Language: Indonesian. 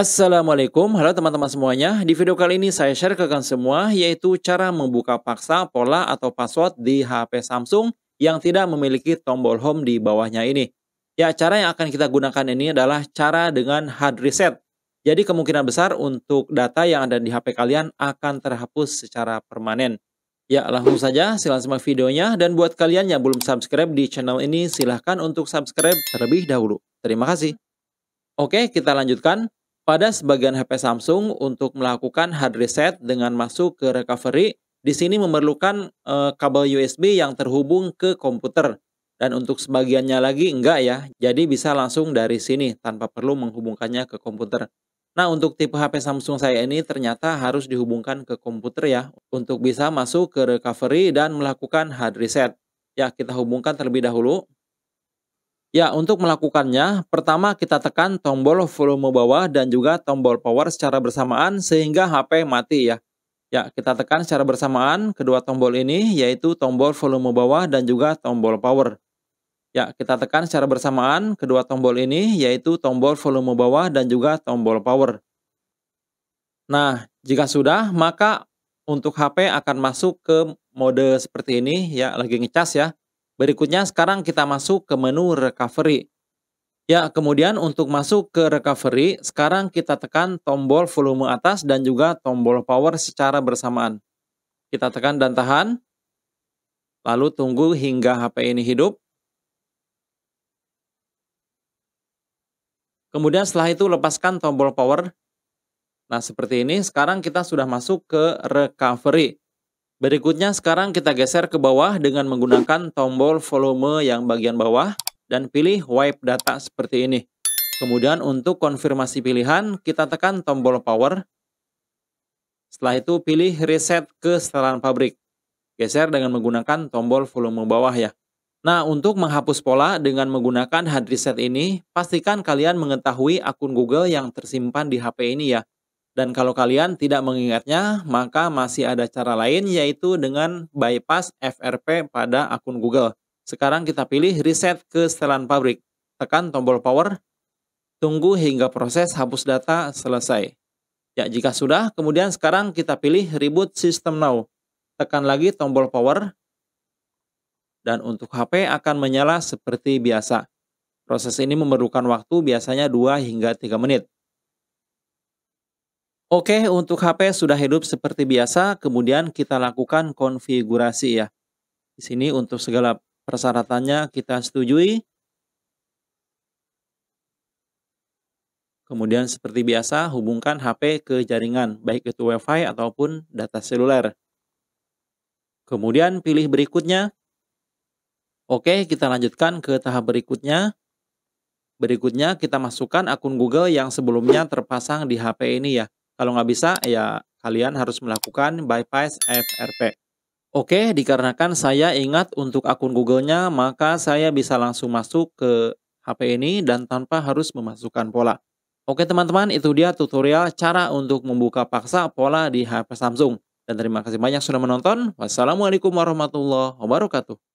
Assalamualaikum, halo teman-teman semuanya. Di video kali ini saya share ke kalian semua yaitu cara membuka paksa pola atau password di HP Samsung yang tidak memiliki tombol home di bawahnya ini. Ya, cara yang akan kita gunakan ini adalah cara dengan hard reset. Jadi kemungkinan besar untuk data yang ada di HP kalian akan terhapus secara permanen. Ya, langsung saja silahkan simak videonya dan buat kalian yang belum subscribe di channel ini silahkan untuk subscribe terlebih dahulu. Terima kasih. Oke, kita lanjutkan. Pada sebagian HP Samsung untuk melakukan hard reset dengan masuk ke recovery, di sini memerlukan e, kabel USB yang terhubung ke komputer. Dan untuk sebagiannya lagi enggak ya, jadi bisa langsung dari sini tanpa perlu menghubungkannya ke komputer. Nah untuk tipe HP Samsung saya ini ternyata harus dihubungkan ke komputer ya untuk bisa masuk ke recovery dan melakukan hard reset. Ya kita hubungkan terlebih dahulu. Ya, untuk melakukannya, pertama kita tekan tombol volume bawah dan juga tombol power secara bersamaan sehingga HP mati ya. Ya, kita tekan secara bersamaan kedua tombol ini yaitu tombol volume bawah dan juga tombol power. Ya, kita tekan secara bersamaan kedua tombol ini yaitu tombol volume bawah dan juga tombol power. Nah, jika sudah, maka untuk HP akan masuk ke mode seperti ini ya, lagi ngecas ya. Berikutnya sekarang kita masuk ke menu recovery. Ya, kemudian untuk masuk ke recovery, sekarang kita tekan tombol volume atas dan juga tombol power secara bersamaan. Kita tekan dan tahan, lalu tunggu hingga HP ini hidup. Kemudian setelah itu lepaskan tombol power. Nah, seperti ini. Sekarang kita sudah masuk ke recovery. Berikutnya sekarang kita geser ke bawah dengan menggunakan tombol volume yang bagian bawah dan pilih wipe data seperti ini. Kemudian untuk konfirmasi pilihan kita tekan tombol power. Setelah itu pilih reset ke setelan pabrik. Geser dengan menggunakan tombol volume bawah ya. Nah, untuk menghapus pola dengan menggunakan hard reset ini, pastikan kalian mengetahui akun Google yang tersimpan di HP ini ya. Dan kalau kalian tidak mengingatnya, maka masih ada cara lain yaitu dengan bypass FRP pada akun Google. Sekarang kita pilih reset ke setelan pabrik. Tekan tombol power, tunggu hingga proses hapus data selesai. Ya, jika sudah, kemudian sekarang kita pilih reboot system now. Tekan lagi tombol power, dan untuk HP akan menyala seperti biasa. Proses ini memerlukan waktu biasanya 2 hingga 3 menit. Oke, untuk HP sudah hidup seperti biasa, kemudian kita lakukan konfigurasi ya. Di sini untuk segala persyaratannya kita setujui. Kemudian seperti biasa, hubungkan HP ke jaringan, baik itu WiFi ataupun data seluler. Kemudian pilih berikutnya. Oke, kita lanjutkan ke tahap berikutnya. Berikutnya kita masukkan akun Google yang sebelumnya terpasang di HP ini ya. Kalau nggak bisa, ya kalian harus melakukan bypass FRP. Oke, dikarenakan saya ingat untuk akun Google-nya, maka saya bisa langsung masuk ke HP ini dan tanpa harus memasukkan pola. Oke teman-teman, itu dia tutorial cara untuk membuka paksa pola di HP Samsung. Dan terima kasih banyak sudah menonton. Wassalamualaikum warahmatullahi wabarakatuh.